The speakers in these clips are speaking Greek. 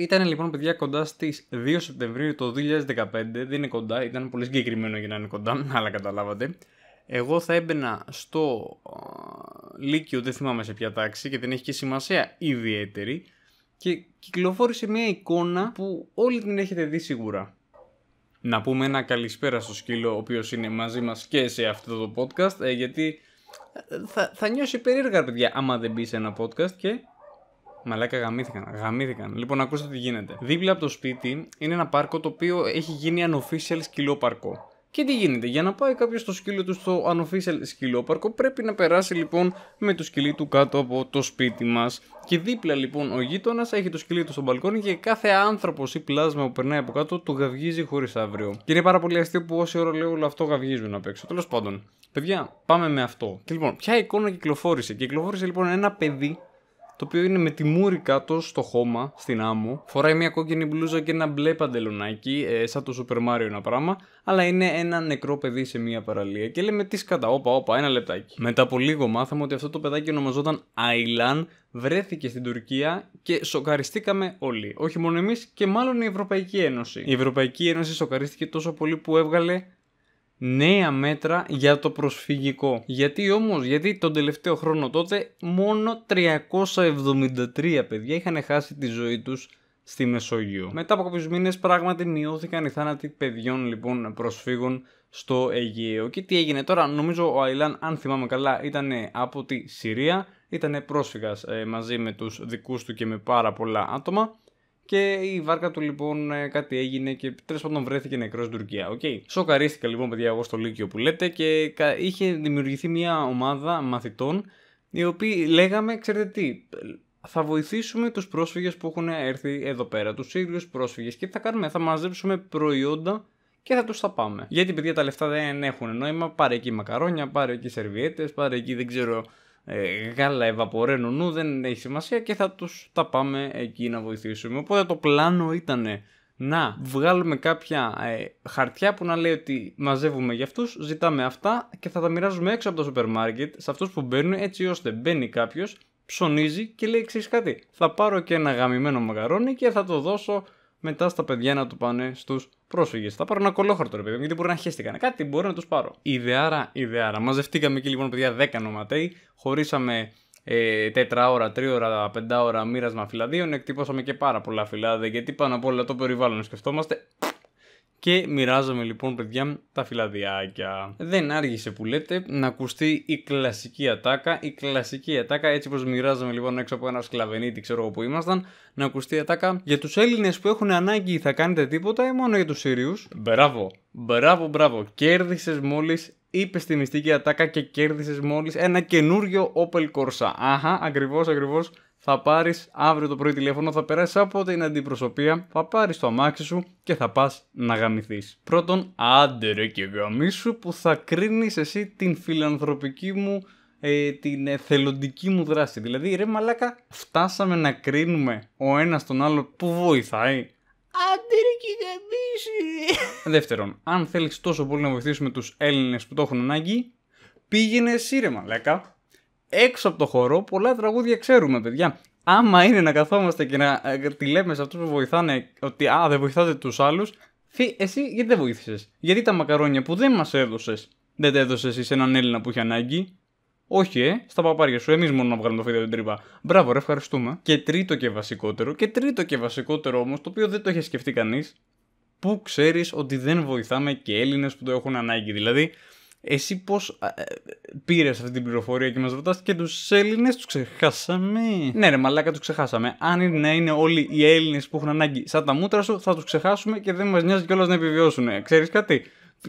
Ήταν λοιπόν παιδιά κοντά στις 2 Σεπτεμβρίου το 2015. Δεν είναι κοντά, ήταν πολύ συγκεκριμένο για να είναι κοντά, αλλά καταλάβατε. Εγώ θα έμπαινα στο Λύκειο, δεν θυμάμαι σε ποια τάξη και δεν έχει και σημασία ιδιαίτερη. Και κυκλοφόρησε μια εικόνα που όλοι την έχετε δει σίγουρα. Να πούμε ένα καλησπέρα στο σκύλο, ο οποίος είναι μαζί μας και σε αυτό το podcast, ε, γιατί ε, θα, θα νιώσει περίεργα, παιδιά, άμα δεν μπει σε ένα podcast και Μαλάκα γαμήθηκαν. Γαμήθηκαν. Λοιπόν, ακούστε τι γίνεται. Δίπλα από το σπίτι είναι ένα πάρκο το οποίο έχει γίνει unofficial σκυλό πάρκο. Και τι γίνεται, για να πάει κάποιος το σκύλο του στο unofficial σκυλόπαρκο πρέπει να περάσει λοιπόν με το σκυλί του κάτω από το σπίτι μας. Και δίπλα λοιπόν ο γείτονας έχει το σκυλί του στο μπαλκόνι και κάθε άνθρωπος ή πλάσμα που περνάει από κάτω του γαυγίζει χωρίς αύριο. Και είναι πάρα πολύ αστείο που όση ώρα λέω όλο αυτό γαυγίζουν απ' έξω. Τέλος πάντων, παιδιά, πάμε με αυτό. Και λοιπόν, ποια εικόνα κυκλοφόρησε. Κυκλοφόρησε λοιπόν ένα παιδί το οποίο είναι με τη μούρη κάτω στο χώμα, στην άμμο. Φοράει μια κόκκινη μπλούζα και ένα μπλε παντελονάκι, ε, σαν το Super Mario ένα πράγμα, αλλά είναι ένα νεκρό παιδί σε μια παραλία. Και λέμε τι σκατά, όπα, όπα, ένα λεπτάκι. Μετά από λίγο μάθαμε ότι αυτό το παιδάκι ονομαζόταν Άιλαν, βρέθηκε στην Τουρκία και σοκαριστήκαμε όλοι. Όχι μόνο εμείς και μάλλον η Ευρωπαϊκή Ένωση. Η Ευρωπαϊκή Ένωση σοκαρίστηκε τόσο πολύ που έβγαλε νέα μέτρα για το προσφυγικό. Γιατί όμως, γιατί τον τελευταίο χρόνο τότε μόνο 373 παιδιά είχαν χάσει τη ζωή τους στη Μεσόγειο. Μετά από κάποιους μήνες πράγματι μειώθηκαν οι θάνατοι παιδιών λοιπόν προσφύγων στο Αιγαίο. Και τι έγινε τώρα, νομίζω ο Αιλάν αν θυμάμαι καλά ήταν από τη Συρία, ήταν πρόσφυγας ε, μαζί με τους δικούς του και με πάρα πολλά άτομα και η βάρκα του λοιπόν ε, κάτι έγινε και τέλος πάντων βρέθηκε νεκρός στην Τουρκία. Okay. Σοκαρίστηκα λοιπόν, παιδιά, εγώ στο Λύκειο που λέτε και είχε δημιουργηθεί μια ομάδα μαθητών οι οποίοι λέγαμε, ξέρετε τι, θα βοηθήσουμε τους πρόσφυγες που έχουν έρθει εδώ πέρα, τους ίδιους πρόσφυγες και τι θα κάνουμε, θα μαζέψουμε προϊόντα και θα τους τα πάμε. Γιατί παιδιά τα λεφτά δεν έχουν νόημα, πάρε εκεί μακαρόνια, πάρε εκεί σερβιέτες, πάρε εκεί δεν ξέρω γάλα ε, ευαπορένου νου δεν έχει σημασία και θα τους τα πάμε εκεί να βοηθήσουμε. Οπότε το πλάνο ήταν να βγάλουμε κάποια ε, χαρτιά που να λέει ότι μαζεύουμε για αυτούς, ζητάμε αυτά και θα τα μοιράζουμε έξω από το σούπερ μάρκετ σε αυτούς που μπαίνουν έτσι ώστε μπαίνει κάποιος, ψωνίζει και λέει εξής κάτι θα πάρω και ένα γαμημένο μακαρόνι και θα το δώσω μετά στα παιδιά να το πάνε στους πρόσφυγες. Θα πάρω ένα κολόχαρτο ρε παιδί γιατί μπορεί να χέστηκαν. Ναι. Κάτι μπορώ να τους πάρω. Ιδεάρα, ιδεάρα. Μαζευτήκαμε εκεί λοιπόν παιδιά 10 νοματέοι, χωρίσαμε ε, 4 ώρα, 3 ώρα, 5 ώρα μοίρασμα φυλαδίων. Εκτυπώσαμε και πάρα πολλά φυλάδια γιατί πάνω απ' όλα το περιβάλλον σκεφτόμαστε. Και μοιράζομαι λοιπόν παιδιά τα φυλαδιάκια. Δεν άργησε που λέτε να ακουστεί η κλασική ατάκα. Η κλασική ατάκα έτσι πως μοιράζομαι λοιπόν έξω από ένα σκλαβενίτη ξέρω εγώ που ήμασταν. Να ακουστεί η ατάκα για τους Έλληνες που έχουν ανάγκη θα κάνετε τίποτα ή μόνο για τους Σύριους. Μπράβο, μπράβο, μπράβο. Κέρδισες μόλις είπες στη μυστική ατάκα και κέρδισες μόλις ένα καινούριο Opel Corsa. Αχα, ακριβώς, ακριβώς θα πάρεις αύριο το πρωί τηλέφωνο, θα περάσεις από την αντιπροσωπεία, θα πάρεις το αμάξι σου και θα πας να γαμηθείς. Πρώτον, άντερε ρε και γαμίσου που θα κρίνεις εσύ την φιλανθρωπική μου ε, την εθελοντική μου δράση. Δηλαδή, ρε μαλάκα, φτάσαμε να κρίνουμε ο ένας τον άλλο που βοηθάει. Άντερε και γαμίσου. Δεύτερον, αν θέλεις τόσο πολύ να βοηθήσουμε τους Έλληνες που το έχουν ανάγκη, πήγαινε εσύ ρε μαλάκα έξω από το χώρο, πολλά τραγούδια ξέρουμε, παιδιά. Άμα είναι να καθόμαστε και να ε, τη λέμε σε αυτούς που βοηθάνε ότι α, δεν βοηθάτε τους άλλους, εσύ γιατί δεν βοήθησες. Γιατί τα μακαρόνια που δεν μας έδωσες, δεν τα έδωσες εσύ σε έναν Έλληνα που είχε ανάγκη. Όχι, ε, στα παπάρια σου. Εμείς μόνο να βγάλουμε το φίδι από την τρύπα. Μπράβο, ρε, ευχαριστούμε. Και τρίτο και βασικότερο, και τρίτο και βασικότερο όμως, το οποίο δεν το είχε σκεφτεί κανείς, πού ξέρεις ότι δεν βοηθάμε και Έλληνες που το έχουν ανάγκη. Δηλαδή, εσύ πώς ε, πήρες αυτή την πληροφορία και μας ρωτάς και τους Έλληνες τους ξεχάσαμε. Ναι ρε μαλάκα τους ξεχάσαμε. Αν είναι είναι όλοι οι Έλληνες που έχουν ανάγκη σαν τα μούτρα σου θα τους ξεχάσουμε και δεν μας νοιάζει κιόλας να επιβιώσουν. Ε, ξέρεις κάτι.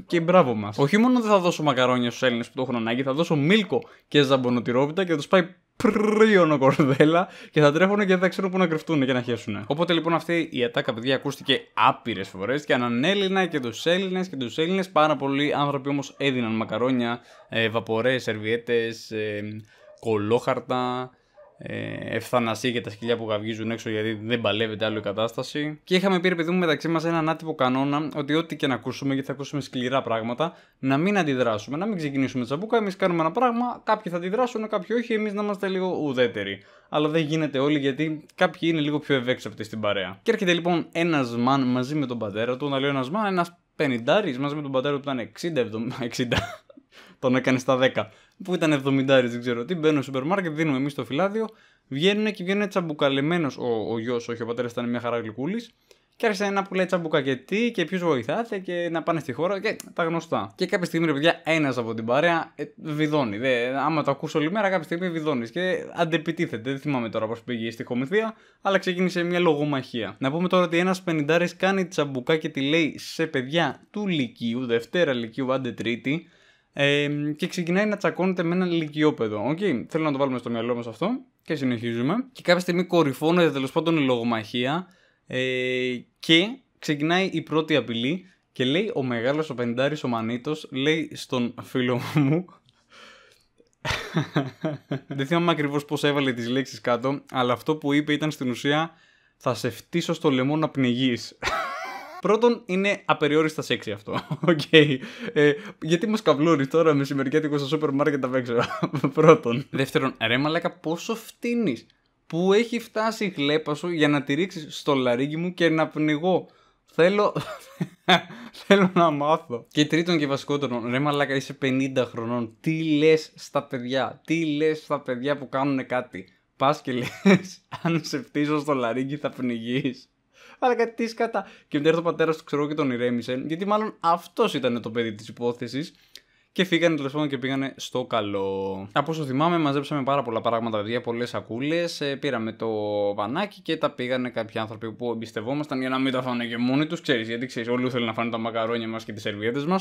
Και μπράβο μας. Όχι μόνο δεν θα δώσω μακαρόνια στους Έλληνες που το έχουν ανάγκη, θα δώσω μίλκο και ζαμπονοτυρόπιτα και θα τους πάει Πρίονο κορδέλα και θα τρέχουν και δεν ξέρουν πού να κρυφτούν και να χέσουν. Οπότε λοιπόν αυτή η ατάκα, παιδιά, ακούστηκε άπειρες φορές και Έλληνα και τους Έλληνες και τους Έλληνες. Πάρα πολλοί άνθρωποι όμως έδιναν μακαρόνια, ε, βαπορές, σερβιέτες, ε, κολόχαρτα, ε, ευθανασία και τα σκυλιά που γαυγίζουν έξω γιατί δεν παλεύεται άλλο η κατάσταση. Και είχαμε πει, παιδί μου, μεταξύ μας έναν άτυπο κανόνα ότι ό,τι και να ακούσουμε, γιατί θα ακούσουμε σκληρά πράγματα, να μην αντιδράσουμε, να μην ξεκινήσουμε τσαμπούκα. Εμείς κάνουμε ένα πράγμα, κάποιοι θα αντιδράσουν, κάποιοι όχι, εμείς να είμαστε λίγο ουδέτεροι. Αλλά δεν γίνεται όλοι γιατί κάποιοι είναι λίγο πιο ευέξαπτοι στην παρέα. Και έρχεται λοιπόν ένας μαν μαζί με τον πατέρα του, να λέω ένας μαν, ένα πενιντάρι μαζί με τον πατέρα του που ήταν 60, 70, 60 τον έκανε στα 10. Που ήταν 70, δεν ξέρω τι. Μπαίνω στο σούπερ μάρκετ, δίνουμε εμείς το φυλάδιο. Βγαίνουν και βγαίνουν τσαμπουκαλεμένος ο, ο γιος, όχι ο πατέρας, ήταν μια χαρά γλυκούλης. Και άρχισε ένα που λέει τσαμπουκα και τι και ποιους βοηθάτε και να πάνε στη χώρα και τα γνωστά. Και κάποια στιγμή, ρε παιδιά, ένας από την παρέα ε, βιδώνει. Δε, άμα το ακούσω όλη μέρα, κάποια στιγμή βιδώνεις. Και αντεπιτίθεται. Δεν θυμάμαι τώρα πώς πήγε στη χομηθεία, αλλά ξεκίνησε μια λογομαχία. Να πούμε τώρα ότι ένας πενιντάρη κάνει τσαμπουκά και τη λέει σε παιδιά του Λυκείου, Δευτέρα Λυκείου, άντε Τρίτη, και ξεκινάει να τσακώνεται με ένα λυκειόπεδο. Οκ, okay, θέλω να το βάλουμε στο μυαλό μας αυτό και συνεχίζουμε. Και κάποια στιγμή κορυφώνεται τέλος πάντων η λογομαχία ε, και ξεκινάει η πρώτη απειλή και λέει ο μεγάλος ο πεντάρης ο μανίτος, λέει στον φίλο μου Δεν θυμάμαι ακριβώς πώς έβαλε τις λέξεις κάτω αλλά αυτό που είπε ήταν στην ουσία θα σε φτύσω στο λαιμό να πνιγείς Πρώτον, είναι απεριόριστα σεξι αυτό. οκ, Ε, γιατί μας καβλούρι τώρα μεσημεριάτικος στο σούπερ μάρκετ απέξω. Πρώτον. Δεύτερον, ρε μαλάκα, πόσο φτύνεις. Πού έχει φτάσει η γλέπα σου για να τη ρίξεις στο λαρίκι μου και να πνιγώ. Θέλω, θέλω να μάθω. Και τρίτον και βασικότερον, ρε μαλάκα είσαι 50 χρονών. Τι λες στα παιδιά, τι λες στα παιδιά που κάνουν κάτι. Πας και λες, αν σε φτύσω στο λαρίκι θα πνιγείς. Αλλά κάτι τι Και μετά ο πατέρας του, ξέρω και τον ηρέμησε, γιατί μάλλον αυτός ήταν το παιδί της υπόθεσης. Και φύγανε τέλος πάντων και πήγανε στο καλό. Από όσο θυμάμαι, μαζέψαμε πάρα πολλά πράγματα, παιδιά, πολλές σακούλες. Ε, πήραμε το βανάκι και τα πήγανε κάποιοι άνθρωποι που εμπιστευόμασταν για να μην τα φάνε και μόνοι τους. Ξέρεις, γιατί ξέρεις, όλοι θέλουν να φάνε τα μακαρόνια μας και τις σερβιέτες μας.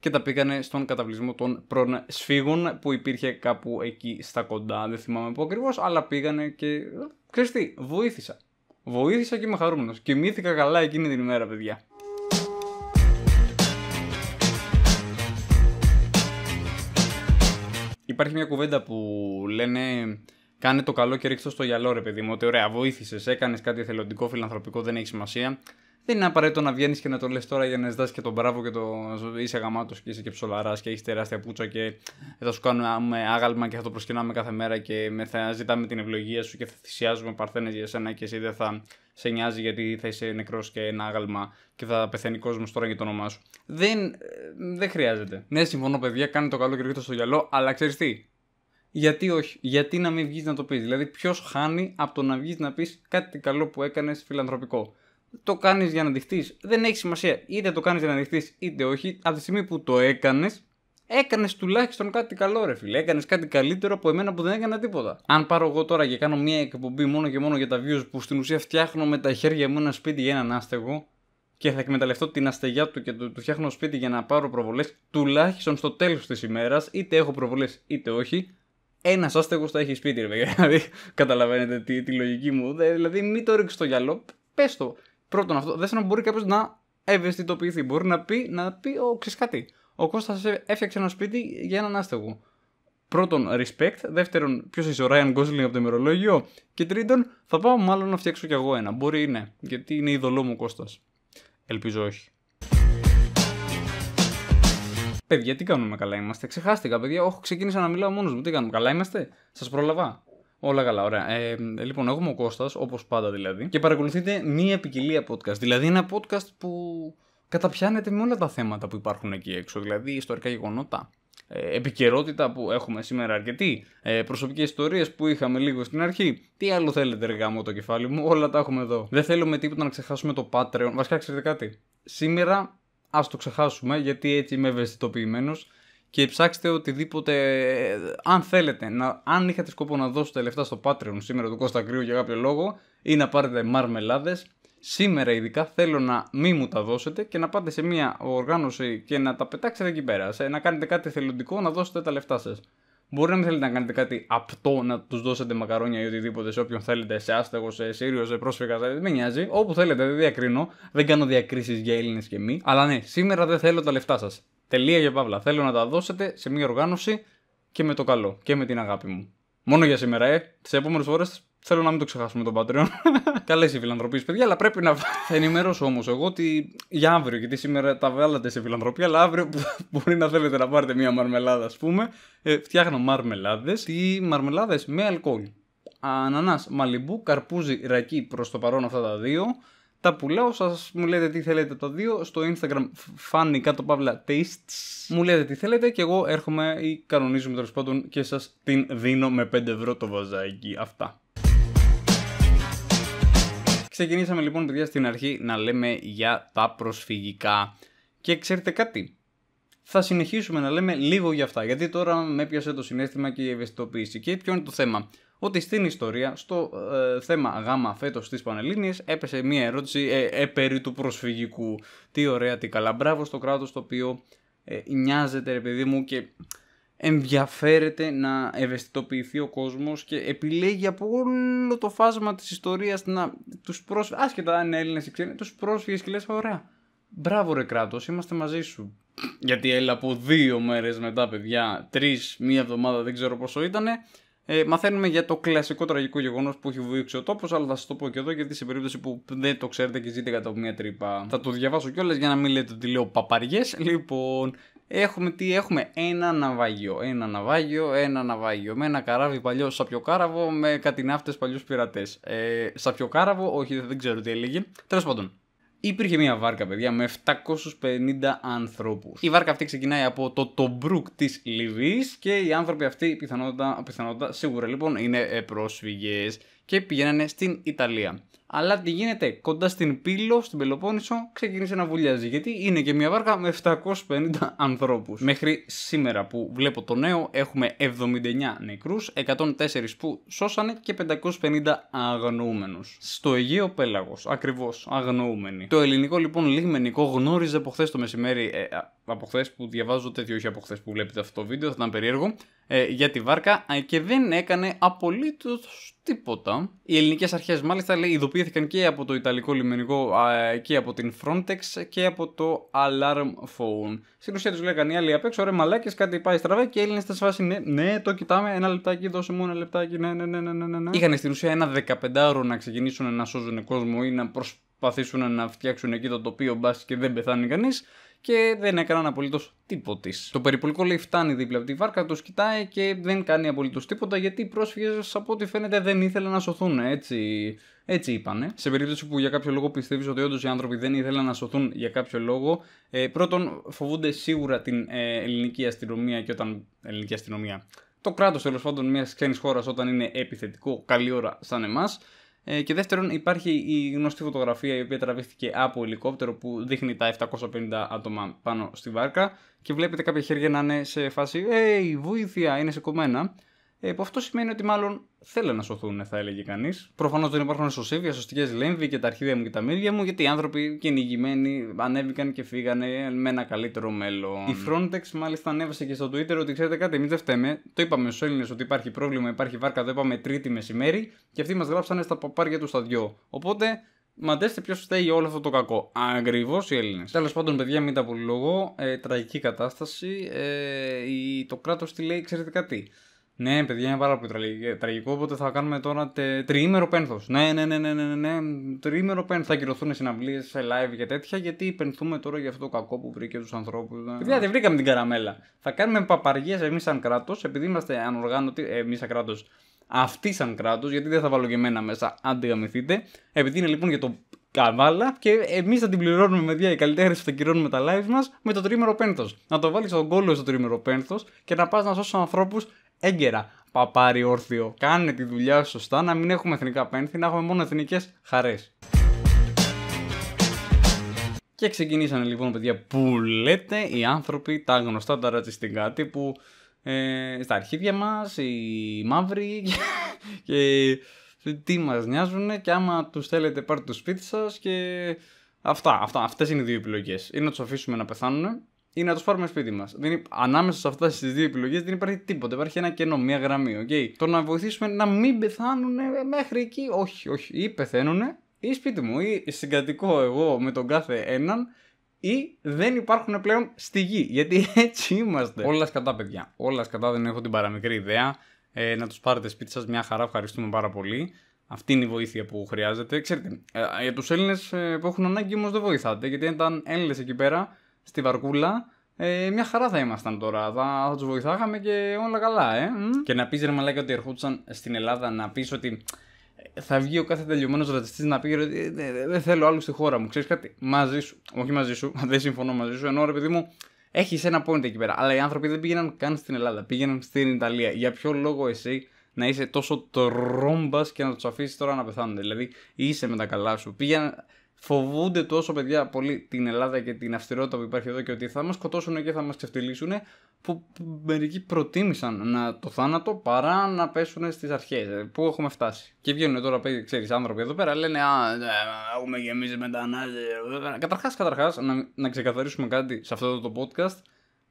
Και τα πήγανε στον καταβλισμό των πρώην σφίγων που υπήρχε κάπου εκεί στα κοντά. Δεν θυμάμαι πού ακριβώς, αλλά πήγανε και. Ε, ξέρεις τι, βοήθησα. Βοήθησα και είμαι χαρούμενος. Κοιμήθηκα καλά εκείνη την ημέρα, παιδιά. Υπάρχει μια κουβέντα που λένε κάνε το καλό και ρίξτε στο γυαλό, ρε παιδί μου. Ότι ωραία, βοήθησες, έκανες κάτι εθελοντικό, φιλανθρωπικό, δεν έχει σημασία δεν είναι απαραίτητο να βγαίνεις και να το λες τώρα για να ζητάς και τον μπράβο και το είσαι γαμάτος και είσαι και ψολαράς και έχεις τεράστια πούτσα και θα σου κάνουμε άγαλμα και θα το προσκυνάμε κάθε μέρα και θα ζητάμε την ευλογία σου και θα θυσιάζουμε παρθένες για σένα και εσύ δεν θα σε νοιάζει γιατί θα είσαι νεκρός και ένα άγαλμα και θα πεθαίνει κόσμος τώρα για το όνομά σου. Δεν, δεν χρειάζεται. Ναι, συμφωνώ παιδιά, κάνει το καλό και το στο γυαλό, αλλά ξέρεις τι. Γιατί όχι, γιατί να μην βγεις να το πεις. Δηλαδή, ποιος χάνει από το να βγεις να πεις κάτι καλό που έκανες φιλανθρωπικό το κάνεις για να διχτεί. Δεν έχει σημασία είτε το κάνεις για να διχτεί, είτε όχι. Από τη στιγμή που το έκανες, έκανες τουλάχιστον κάτι καλό, ρε φίλε. Έκανες κάτι καλύτερο από εμένα που δεν έκανα τίποτα. Αν πάρω εγώ τώρα και κάνω μια εκπομπή μόνο και μόνο για τα views που στην ουσία φτιάχνω με τα χέρια μου ένα σπίτι για έναν άστεγο και θα εκμεταλλευτώ την αστεγιά του και του, φτιάχνω σπίτι για να πάρω προβολές, τουλάχιστον στο τέλος της ημέρας, είτε έχω προβολές είτε όχι, ένας άστεγος θα έχει σπίτι, ρε Δηλαδή, καταλαβαίνετε τη, τη λογική μου. Δηλαδή, μην το ρίξεις στο γυαλό, πες το. Πρώτον αυτό. Δεύτερον, μπορεί κάποιος να ευαισθητοποιηθεί. Μπορεί να πει, να πει ο, ξέρεις κάτι. Ο Κώστας έφτιαξε ένα σπίτι για έναν άστεγο. Πρώτον, respect. Δεύτερον, ποιος είσαι ο Ryan Gosling από το ημερολόγιο. Και τρίτον, θα πάω μάλλον να φτιάξω κι εγώ ένα. Μπορεί είναι, γιατί είναι ειδωλό μου ο Κώστας. Ελπίζω όχι. Παιδιά, τι κάνουμε καλά είμαστε. Ξεχάστηκα, παιδιά. Όχι, ξεκίνησα να μιλάω μόνος μου. Τι κάνουμε, καλά είμαστε. Σας πρόλαβα. Όλα καλά, ωραία. Ε, λοιπόν, εγώ είμαι ο Κώστας, όπως πάντα δηλαδή, και παρακολουθείτε μία ποικιλία podcast. Δηλαδή ένα podcast που καταπιάνεται με όλα τα θέματα που υπάρχουν εκεί έξω, δηλαδή ιστορικά γεγονότα, ε, επικαιρότητα που έχουμε σήμερα αρκετή, ε, προσωπικές ιστορίες που είχαμε λίγο στην αρχή. Τι άλλο θέλετε, ρε γάμο το κεφάλι μου, όλα τα έχουμε εδώ. Δεν θέλουμε τίποτα να ξεχάσουμε το Patreon. Βασικά, ξέρετε κάτι. Σήμερα ας το ξεχάσουμε, γιατί έτσι είμαι ευαισθητοποιημένος και ψάξτε οτιδήποτε. Ε, αν θέλετε, να, αν είχατε σκοπό να δώσετε λεφτά στο Patreon σήμερα του Κώστα Κρύου για κάποιο λόγο ή να πάρετε μαρμελάδες, σήμερα ειδικά θέλω να μην μου τα δώσετε και να πάτε σε μια οργάνωση και να τα πετάξετε εκεί πέρα. Σε, να κάνετε κάτι θελοντικό, να δώσετε τα λεφτά σας. Μπορεί να μην θέλετε να κάνετε κάτι απτό, να τους δώσετε μακαρόνια ή οτιδήποτε σε όποιον θέλετε, σε άστεγο, σε σύριο, σε πρόσφυγα. Δεν νοιάζει. Όπου θέλετε, δεν διακρίνω. Δεν κάνω διακρίσεις για Έλληνες και μη. Αλλά ναι, σήμερα δεν θέλω τα λεφτά σας. Τελεία για παύλα. Θέλω να τα δώσετε σε μια οργάνωση και με το καλό και με την αγάπη μου. Μόνο για σήμερα, ε. Τις επόμενες φορέ θέλω να μην το ξεχάσουμε τον Patreon. Καλέ οι φιλανθρωπίες, παιδιά, αλλά πρέπει να. Θα ενημερώσω όμως εγώ ότι για αύριο, γιατί σήμερα τα βάλατε σε φιλανθρωπία, αλλά αύριο μπορεί να θέλετε να πάρετε μια μαρμελάδα, ας πούμε. Ε, φτιάχνω μαρμελάδες. Τι μαρμελάδες με αλκοόλ. Ανανάς, μαλιμπού, καρπούζι, ρακί προς το παρόν αυτά τα δύο. Τα πουλάω, σας μου λέτε τι θέλετε το δύο, στο Instagram φάνη κάτω παύλα tastes, μου λέτε τι θέλετε και εγώ έρχομαι ή κανονίζουμε τέλος πάντων και σας την δίνω με 5 ευρώ το βαζάκι. Αυτά. Ξεκινήσαμε λοιπόν παιδιά στην αρχή να λέμε για τα προσφυγικά και ξέρετε κάτι, θα συνεχίσουμε να λέμε λίγο για αυτά γιατί τώρα με έπιασε το συνέστημα και η ευαισθητοποίηση και ποιο είναι το θέμα ότι στην ιστορία, στο ε, θέμα γάμα φέτος στις Πανελλήνιες, έπεσε μία ερώτηση ε, ε περί του προσφυγικού. Τι ωραία, τι καλά. Μπράβο στο κράτος το οποίο ε, νοιάζεται, ρε παιδί μου, και ενδιαφέρεται να ευαισθητοποιηθεί ο κόσμος και επιλέγει από όλο το φάσμα της ιστορίας να τους πρόσφυγες, άσχετα αν είναι Έλληνες ή ξένοι, τους πρόσφυγες και λες ωραία, μπράβο ρε κράτος, είμαστε μαζί σου. Γιατί έλα από δύο μέρες μετά παιδιά, τρεις, μία εβδομάδα δεν ξέρω πόσο ήτανε, ε, μαθαίνουμε για το κλασικό τραγικό γεγονός που έχει βγει ο τόπος, αλλά θα σας το πω και εδώ γιατί σε περίπτωση που δεν το ξέρετε και ζείτε κατά μια τρύπα. Θα το διαβάσω κιόλας για να μην λέτε ότι λέω παπαριές. Λοιπόν, Έχουμε τι έχουμε, ένα ναυάγιο, ένα ναυάγιο, ένα ναυάγιο με ένα καράβι παλιό σαπιοκάραβο με κάτι παλιού παλιούς πειρατές. Ε, σαπιοκάραβο, όχι δεν ξέρω τι έλεγε, Τέλος πάντων. Υπήρχε μια βάρκα, παιδιά, με 750 ανθρώπους. Η βάρκα αυτή ξεκινάει από το Τομπρούκ της Λιβύης και οι άνθρωποι αυτοί, πιθανότατα, πιθανότατα σίγουρα λοιπόν, είναι πρόσφυγε και πηγαίνανε στην Ιταλία. Αλλά τι γίνεται, κοντά στην Πύλο, στην Πελοπόννησο, ξεκίνησε να βουλιάζει. Γιατί είναι και μια βάρκα με 750 ανθρώπους. Μέχρι σήμερα που βλέπω το νέο, έχουμε 79 νεκρού, 104 που σώσανε και 550 αγνοούμενους. Στο Αιγαίο Πέλαγος, ακριβώς, αγνοούμενοι. Το ελληνικό λοιπόν λιμενικό γνώριζε από χθες το μεσημέρι ε, από χθες που διαβάζω τέτοιο, όχι από χθες που βλέπετε αυτό το βίντεο, θα ήταν περίεργο, ε, για τη βάρκα ε, και δεν έκανε απολύτως τίποτα. Οι ελληνικές αρχές, μάλιστα, λέει, ειδοποιήθηκαν και από το Ιταλικό λιμενικό ε, και από την Frontex και από το Alarm Phone. Στην ουσία τους λέγανε οι άλλοι απ' έξω, ρε μαλάκες, κάτι πάει στραβά και οι Έλληνες θα ναι, ναι, το κοιτάμε, ένα λεπτάκι, δώσε μου ένα λεπτάκι, ναι, ναι, ναι, ναι, ναι. ναι. Είχαν στην ουσία ένα 15ωρο να ξεκινήσουν να σώζουν κόσμο ή να προσπαθήσουν να φτιάξουν εκεί το τοπίο μπας και δεν πεθάνει κανείς και δεν έκαναν απολύτως τίποτης. Το περιπολικό λέει φτάνει δίπλα από τη βάρκα, του κοιτάει και δεν κάνει απολύτως τίποτα γιατί οι πρόσφυγες από ό,τι φαίνεται δεν ήθελαν να σωθούν. Έτσι, έτσι είπανε. Σε περίπτωση που για κάποιο λόγο πιστεύεις ότι όντως οι άνθρωποι δεν ήθελαν να σωθούν για κάποιο λόγο, ε, πρώτον φοβούνται σίγουρα την ε, ελληνική αστυνομία και όταν. Ελληνική αστυνομία. Το κράτος τέλος πάντων μιας ξένης χώρας όταν είναι επιθετικό, καλή ώρα σαν εμάς. Ε, και δεύτερον, υπάρχει η γνωστή φωτογραφία η οποία τραβήχθηκε από ελικόπτερο που δείχνει τα 750 άτομα πάνω στη βάρκα και βλέπετε κάποια χέρια να είναι σε φάση «Ει, βοήθεια, είναι σε κομμένα». Ε, που αυτό σημαίνει ότι μάλλον θέλουν να σωθούν, θα έλεγε κανείς. Προφανώς δεν υπάρχουν σωσίβια, σωστικές λέμβοι και τα αρχίδια μου και τα μύδια μου, γιατί οι άνθρωποι κυνηγημένοι ανέβηκαν και φύγανε με ένα καλύτερο μέλλον. Η Frontex μάλιστα ανέβασε και στο Twitter ότι ξέρετε κάτι, εμεί δεν φταίμε. Το είπαμε στους Έλληνες ότι υπάρχει πρόβλημα, υπάρχει βάρκα, το είπαμε τρίτη μεσημέρι και αυτοί μας γράψανε στα παπάρια τους δυο. Οπότε Μαντέστε ποιος φταίει όλο αυτό το κακό. Ακριβώς οι Έλληνες. Τέλος πάντων, παιδιά, μην τα πολύ λόγο. Ε, τραγική κατάσταση. Ε, η, το κράτος τη λέει, ξέρετε κάτι. Ναι, παιδιά, είναι πάρα πολύ τραγικό. Οπότε θα κάνουμε τώρα τε... τριήμερο πένθος. Ναι, ναι, ναι, ναι, ναι, ναι, ναι. Τριήμερο πένθος. Θα κυρωθούν συναυλίες σε live και τέτοια. Γιατί πενθούμε τώρα για αυτό το κακό που βρήκε τους ανθρώπους. Ναι. Παιδιά, δεν βρήκαμε την καραμέλα. Θα κάνουμε παπαριές εμείς σαν κράτος, επειδή είμαστε ανοργάνωτοι. Ε, εμείς σαν κράτος. Αυτοί σαν κράτος, γιατί δεν θα βάλω και εμένα μέσα, αν Επειδή είναι λοιπόν για το καβάλα και εμείς θα την πληρώνουμε με δύο οι καλλιτέχνες που θα κυρώνουμε τα live μας με το τρίμερο πένθος. Να το βάλεις στον κόλλο στο τρίμερο πένθος και να πας να σώσεις ανθρώπους έγκαιρα παπάρι όρθιο. Κάνε τη δουλειά σωστά, να μην έχουμε εθνικά πένθη, να έχουμε μόνο εθνικές χαρές. Και ξεκινήσανε λοιπόν, παιδιά, που λέτε οι άνθρωποι, τα γνωστά τα ρατσιστικά τύπου ε, στα αρχίδια μας, οι μαύροι και, τι μας νοιάζουν και άμα τους θέλετε πάρτε το σπίτι σας και αυτά, αυτά, αυτές είναι οι δύο επιλογές. Είναι να τους αφήσουμε να πεθάνουν ή να τους πάρουμε σπίτι μας. Ανάμεσα σε αυτές τις δύο επιλογές δεν υπάρχει τίποτα. Υπάρχει ένα κενό, μία γραμμή. Okay. Το να βοηθήσουμε να μην πεθάνουν μέχρι εκεί, όχι, όχι. Ή πεθαίνουν, ή σπίτι μου, ή συγκατοικώ εγώ με τον κάθε έναν, ή δεν υπάρχουν πλέον στη γη. Γιατί έτσι είμαστε. Όλα σκατά, παιδιά. Όλα σκατά, δεν έχω την παραμικρή ιδέα. Ε, να τους πάρετε σπίτι σας, μια χαρά, ευχαριστούμε πάρα πολύ. Αυτή είναι η βοήθεια που χρειάζεται. Ξέρετε, ε, ε, για τους Έλληνες ε, που έχουν ανάγκη όμως δεν βοηθάτε, γιατί ήταν Έλληνες εκεί πέρα στη Βαρκούλα, ε, μια χαρά θα ήμασταν τώρα. Θα, θα τους βοηθάγαμε και όλα καλά, ε. Και να πεις ρε μαλάκια, ότι ερχόντουσαν στην Ελλάδα να πεις ότι ε, θα βγει ο κάθε τελειωμένος ρατσιστή να πει: ότι Δεν θέλω άλλου στη χώρα μου. Ξέρεις κάτι, μαζί σου. Όχι μαζί σου, δεν συμφωνώ μαζί σου. Ενώ ρε παιδί μου, έχεις ένα point εκεί πέρα. Αλλά οι άνθρωποι δεν πήγαιναν καν στην Ελλάδα, πήγαιναν στην Ιταλία. Για ποιο λόγο εσύ να είσαι τόσο τρόμπα και να τους αφήσεις τώρα να πεθάνουν. Δηλαδή, είσαι με τα καλά σου. Πήγαιναν Φοβούνται τόσο παιδιά πολύ την Ελλάδα και την αυστηρότητα που υπάρχει εδώ και ότι θα μας σκοτώσουν και θα μας ξεφτυλίσουν, που μερικοί προτίμησαν να, το θάνατο παρά να πέσουν στις αρχές, ε, Πού έχουμε φτάσει. Και βγαίνουν τώρα, ξέρεις, άνθρωποι εδώ πέρα, λένε Α, ε, έχουμε και εμεί μετανάστε. Καταρχάς, καταρχάς, να, να ξεκαθαρίσουμε κάτι σε αυτό το podcast.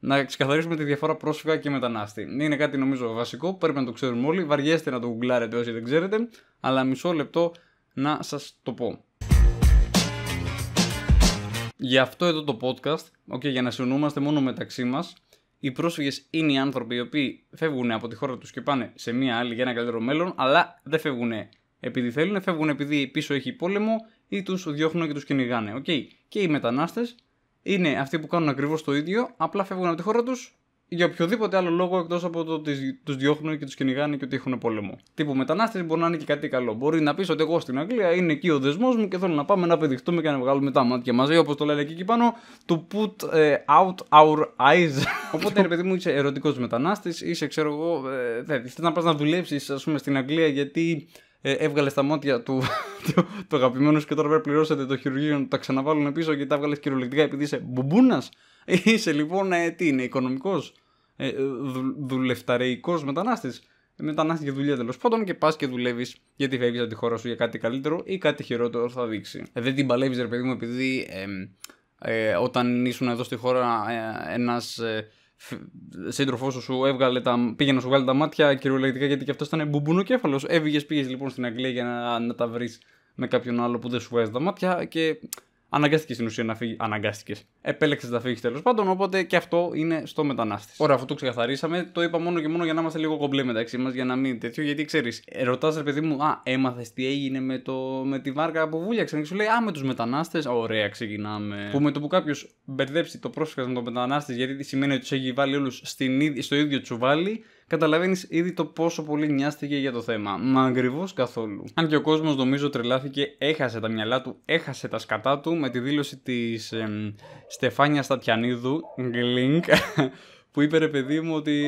Να ξεκαθαρίσουμε τη διαφορά πρόσφυγα και μετανάστη. Είναι κάτι νομίζω βασικό, πρέπει να το ξέρουμε όλοι. Βαριέστε να το γκουγκλάρετε όσοι δεν ξέρετε, αλλά μισό λεπτό να σας το πω. Γι' αυτό εδώ το podcast, okay, για να συνονούμαστε μόνο μεταξύ μας, οι πρόσφυγες είναι οι άνθρωποι οι οποίοι φεύγουν από τη χώρα τους και πάνε σε μία άλλη για ένα καλύτερο μέλλον, αλλά δεν φεύγουν επειδή θέλουν, φεύγουν επειδή πίσω έχει πόλεμο ή τους διώχνουν και τους κυνηγάνε. Okay. Και οι μετανάστες είναι αυτοί που κάνουν ακριβώς το ίδιο, απλά φεύγουν από τη χώρα τους για οποιοδήποτε άλλο λόγο εκτός από το ότι τους διώχνουν και τους κυνηγάνε και ότι έχουν πολεμό. Τύπου μετανάστες μπορεί να είναι και κάτι καλό. Μπορεί να πεις ότι εγώ στην Αγγλία είναι εκεί ο δεσμός μου και θέλω να πάμε να απεδειχτούμε και να βγάλουμε τα μάτια μαζί, όπως το λένε εκεί, εκεί πάνω. To put ε, out our eyes. Οπότε, ρε παιδί μου, είσαι ερωτικός μετανάστης, είσαι, ξέρω εγώ, ε, να πας να δουλέψεις, ας πούμε, στην Αγγλία γιατί ε, έβγαλες στα μάτια του το και τώρα πρέπει να πληρώσετε το χειρουργείο να τα ξαναβάλουν πίσω και τα έβγαλε κυριολεκτικά επειδή είσαι μπουμπούνας. Είσαι λοιπόν, ε, τι είναι, οικονομικός, ε, δουλευταρεϊκός μετανάστης. Ε, μετανάστης για δουλειά τέλος πάντων και πας και δουλεύεις γιατί φεύγεις από τη χώρα σου για κάτι καλύτερο ή κάτι χειρότερο θα δείξει. Ε, δεν την παλεύεις, ρε παιδί μου, επειδή ε, όταν ήσουν εδώ στη χώρα ε, ένας ε, σύντροφός σου, σου έβγαλε τα, πήγε να σου βγάλει τα μάτια κυριολεκτικά γιατί και αυτός ήταν μπουμπουνοκέφαλος. Έβγες, πήγες λοιπόν στην Αγγλία για να, να τα βρεις με κάποιον άλλο που δεν σου βγάζει τα μάτια και Αναγκάστηκες στην ουσία να φύγει. Αναγκάστηκες. Επέλεξες να φύγεις τέλος πάντων. Οπότε και αυτό είναι στο μετανάστη. Ωραία, αυτό το ξεκαθαρίσαμε. Το είπα μόνο και μόνο για να είμαστε λίγο κομπλέ μεταξύ μας. Για να μην τέτοιο. Γιατί ξέρεις, ρωτά ρε παιδί μου, Α, έμαθες τι έγινε με, το, με τη βάρκα που βούλιαξαν. Και σου λέει, Α, με τους μετανάστες. Ωραία, ξεκινάμε. Που με το που κάποιος μπερδέψει το πρόσφυγα με τον μετανάστες, γιατί σημαίνει ότι τους έχει βάλει όλους στο ίδιο τσουβάλι καταλαβαίνεις ήδη το πόσο πολύ νοιάστηκε για το θέμα. Μα ακριβώς καθόλου. Αν και ο κόσμος νομίζω τρελάθηκε, έχασε τα μυαλά του, έχασε τα σκατά του με τη δήλωση της ε, Στεφάνιας Στατιανίδου, Γκλίνκ, που είπε ρε παιδί μου ότι.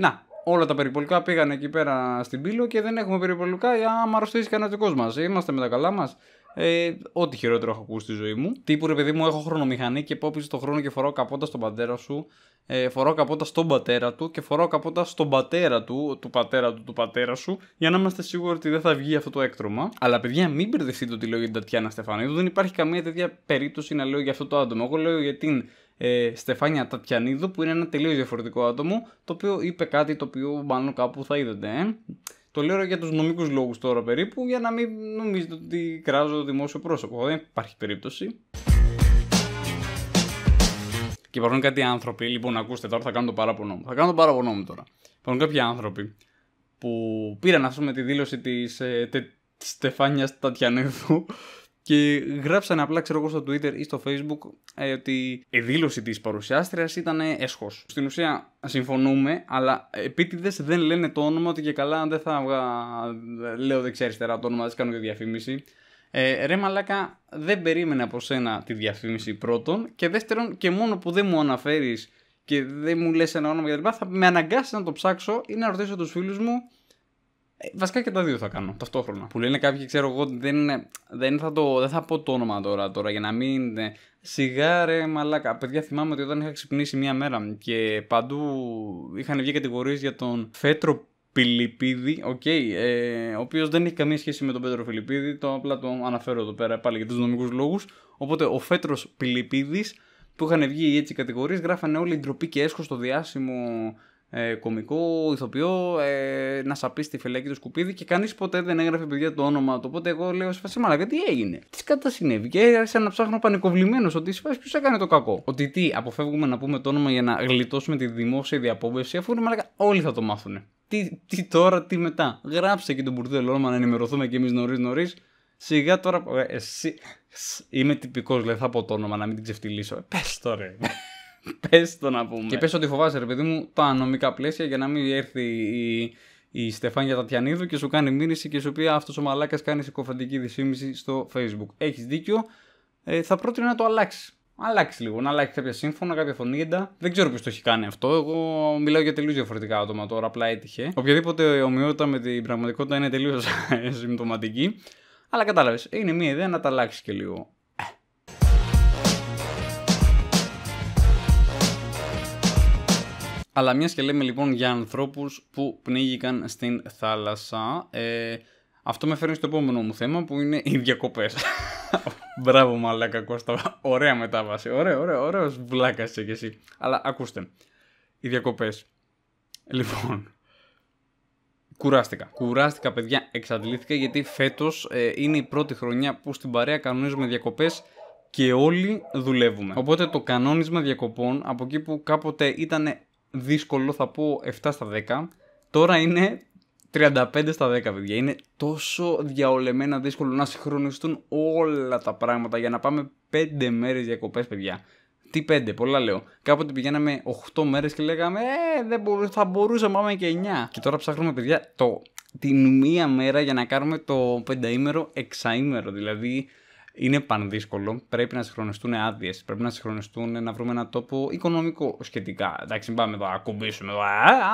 Να, όλα τα περιπολικά πήγαν εκεί πέρα στην πύλη και δεν έχουμε περιπολικά για άμα αρρωστήσει κανένας δικός μας. Είμαστε με τα καλά μας. Ε, ό,τι χειρότερο έχω ακούσει στη ζωή μου. Τύπου ρε παιδί μου, έχω χρονομηχανή και πώ πίσω το χρόνο και φοράω καπότας στον πατέρα σου. Ε, φοράω καπότας στον πατέρα του και φοράω καπότας στον πατέρα του, του πατέρα του, του πατέρα σου, για να είμαστε σίγουροι ότι δεν θα βγει αυτό το έκτρωμα. Αλλά παιδιά, μην μπερδευτείτε ότι λέω για την Τατιάνα Στεφανίδου. Δεν υπάρχει καμία τέτοια περίπτωση να λέω για αυτό το άτομο. Εγώ λέω για την ε, Στεφάνια Τατιανίδου, που είναι ένα τελείως διαφορετικό άτομο, το οποίο είπε κάτι το οποίο μάλλον κάπου θα είδατε. Ε. Το λέω για τους νομικούς λόγους τώρα περίπου, για να μην νομίζετε ότι κράζω δημόσιο πρόσωπο. Δεν υπάρχει περίπτωση. Και υπάρχουν κάτι άνθρωποι, λοιπόν, ακούστε τώρα, θα κάνω το παράπονο μου. Θα κάνω το παράπονο μου τώρα. Υπάρχουν κάποιοι άνθρωποι που πήραν, ας πούμε, τη δήλωση της ε, τε, Στεφάνια και γράψανε απλά, ξέρω εγώ, στο Twitter ή στο Facebook ε, ότι η δήλωση της παρουσιάστριας ήταν έσχος. Στην ουσία συμφωνούμε, αλλά επίτηδες δεν λένε το όνομα ότι και καλά δεν θα λέω δεξιά-αριστερά το όνομα, δεν κάνω και διαφήμιση. Ε, ρε μαλάκα, δεν περίμενα από σένα τη διαφήμιση πρώτον και δεύτερον και μόνο που δεν μου αναφέρεις και δεν μου λες ένα όνομα κτλ θα με αναγκάσεις να το ψάξω ή να ρωτήσω τους φίλους μου Βασικά και τα δύο θα κάνω ταυτόχρονα. Που λένε κάποιοι, ξέρω εγώ, δεν, δεν, θα, το, δεν θα πω το όνομα τώρα, τώρα για να μην. Ε, σιγά ρε μαλάκα. Παιδιά, θυμάμαι ότι όταν είχα ξυπνήσει μία μέρα και παντού είχαν βγει κατηγορίες για τον Φέτρο Πιλιπίδη, okay, ε, ο οποίος δεν έχει καμία σχέση με τον Πέτρο Φιλιππίδη, το απλά το αναφέρω εδώ πέρα πάλι για τους νομικούς λόγους. Οπότε ο Φέτρος Πιλιππίδης, που είχαν βγει έτσι κατηγορίες, γράφανε όλη η ντροπή και έσχος στο διάσημο ε, κωμικό, ηθοποιό, ε, να σαπίσει τη φυλακή του σκουπίδι και κανείς ποτέ δεν έγραφε παιδιά το όνομα του. Οπότε εγώ λέω, σε φασί μαλακά, τι έγινε. Τι κατά συνέβη. Και άρχισα να ψάχνω πανικοβλημένος ότι σε φασί ποιος έκανε το κακό. Ότι τι, αποφεύγουμε να πούμε το όνομα για να γλιτώσουμε τη δημόσια διαπόμπευση, αφού είναι μαλακά, όλοι θα το μάθουν. Τι, τι τώρα, τι μετά. γράψε και τον μπουρδέλο όνομα να ενημερωθούμε κι εμείς νωρίς νωρίς. Σιγά τώρα. Ε, Είμαι τυπικός, λέει, θα πω το όνομα να μην την ξεφτυλίσω. Ε, Πες τώρα. πες το να πούμε. Και πες ότι φοβάσαι, ρε παιδί μου, τα νομικά πλαίσια για να μην έρθει η, η Στεφάνια Τατιανίδου και σου κάνει μήνυση και σου πει αυτός ο μαλάκας κάνει συκοφαντική δυσφήμιση στο Facebook. Έχεις δίκιο. Ε, θα πρότεινα να το αλλάξεις. Αλλάξεις λίγο, να αλλάξεις κάποια σύμφωνα, κάποια φωνήντα. Δεν ξέρω ποιος το έχει κάνει αυτό. Εγώ μιλάω για τελείως διαφορετικά άτομα τώρα, απλά έτυχε. Οποιαδήποτε ομοιότητα με την πραγματικότητα είναι τελείως συμπτωματική. Αλλά κατάλαβες, είναι μια ιδέα να τα αλλάξεις και λίγο. Αλλά μιας και λέμε λοιπόν για ανθρώπους που πνίγηκαν στην θάλασσα. Ε, αυτό με φέρνει στο επόμενο μου θέμα που είναι οι διακοπές. Μπράβο, μαλάκα Κώστα. Ωραία μετάβαση. Ωραία ωραία ωραία. βλάκας είσαι κι εσύ. Αλλά ακούστε. Οι διακοπές. Λοιπόν. Κουράστηκα. Κουράστηκα, παιδιά. Εξαντλήθηκα γιατί φέτος ε, είναι η πρώτη χρονιά που στην παρέα κανονίζουμε διακοπές και όλοι δουλεύουμε. Οπότε το κανόνισμα διακοπών από εκεί που κάποτε ήταν δύσκολο, θα πω 7 στα 10. Τώρα είναι 35 στα 10, παιδιά. Είναι τόσο διαολεμένα δύσκολο να συγχρονιστούν όλα τα πράγματα για να πάμε 5 μέρες διακοπές, παιδιά. Τι 5, πολλά λέω. Κάποτε πηγαίναμε 8 μέρες και λέγαμε Ε, δεν μπορούσα, θα μπορούσαμε πάμε και 9. Και τώρα ψάχνουμε, παιδιά, το, την μία μέρα για να κάνουμε το πενταήμερο εξαήμερο. Δηλαδή, είναι πανδύσκολο. Πρέπει να συγχρονιστούν άδειες. Πρέπει να συγχρονιστούν να βρούμε ένα τόπο οικονομικό σχετικά. Εντάξει, πάμε εδώ, να ακουμπήσουμε.